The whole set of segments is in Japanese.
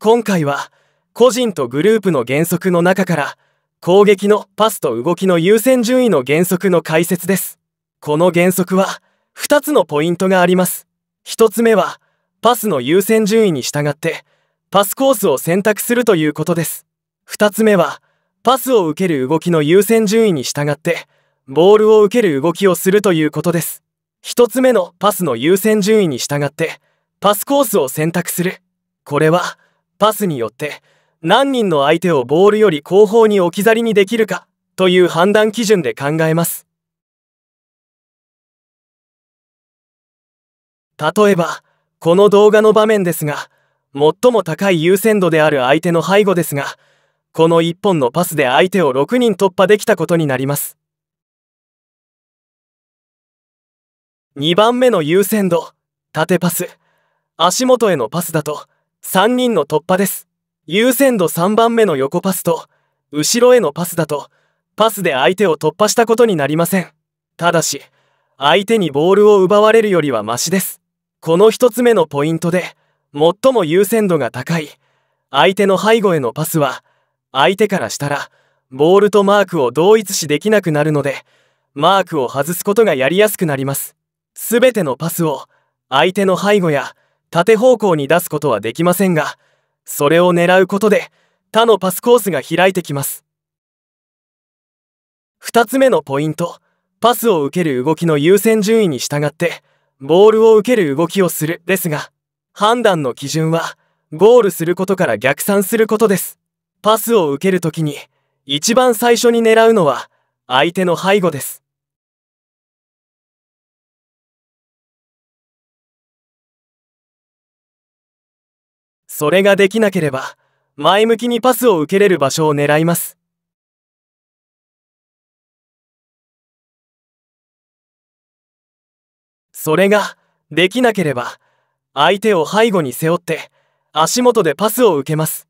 今回は個人とグループの原則の中から攻撃のパスと動きの優先順位の原則の解説です。この原則は2つのポイントがあります。1つ目はパスの優先順位に従ってパスコースを選択するということです。2つ目はパスを受ける動きの優先順位に従ってボールを受ける動きをするということです。1つ目のパスの優先順位に従ってパスコースを選択する。これはパスによって何人の相手をボールより後方に置き去りにできるかという判断基準で考えます例えばこの動画の場面ですが最も高い優先度である相手の背後ですがこの1本のパスで相手を6人突破できたことになります2番目の優先度縦パス足元へのパスだと3人の突破です。優先度3番目の横パスと、後ろへのパスだと、パスで相手を突破したことになりません。ただし、相手にボールを奪われるよりはマシです。この1つ目のポイントで、最も優先度が高い、相手の背後へのパスは、相手からしたら、ボールとマークを同一視できなくなるので、マークを外すことがやりやすくなります。すべてのパスを、相手の背後や縦方向に出すことはできませんがそれを狙うことで他のパスコースが開いてきます2つ目のポイントパスを受ける動きの優先順位に従ってボールを受ける動きをするですが判断の基準はゴールすることから逆算することですパスを受けるときに一番最初に狙うのは相手の背後ですそれができなければ前向きにパスを受けれる場所を狙いますそれができなければ相手を背後に背負って足元でパスを受けます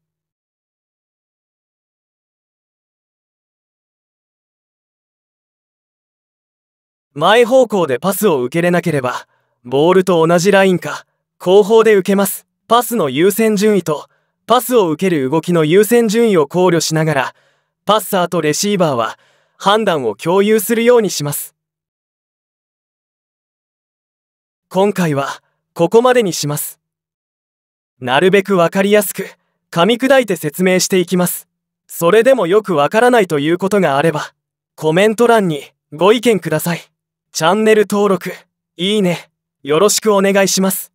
前方向でパスを受けれなければボールと同じラインか後方で受けますパスの優先順位とパスを受ける動きの優先順位を考慮しながらパッサーとレシーバーは判断を共有するようにします今回はここまでにしますなるべく分かりやすく噛み砕いて説明していきますそれでもよくわからないということがあればコメント欄にご意見くださいチャンネル登録いいねよろしくお願いします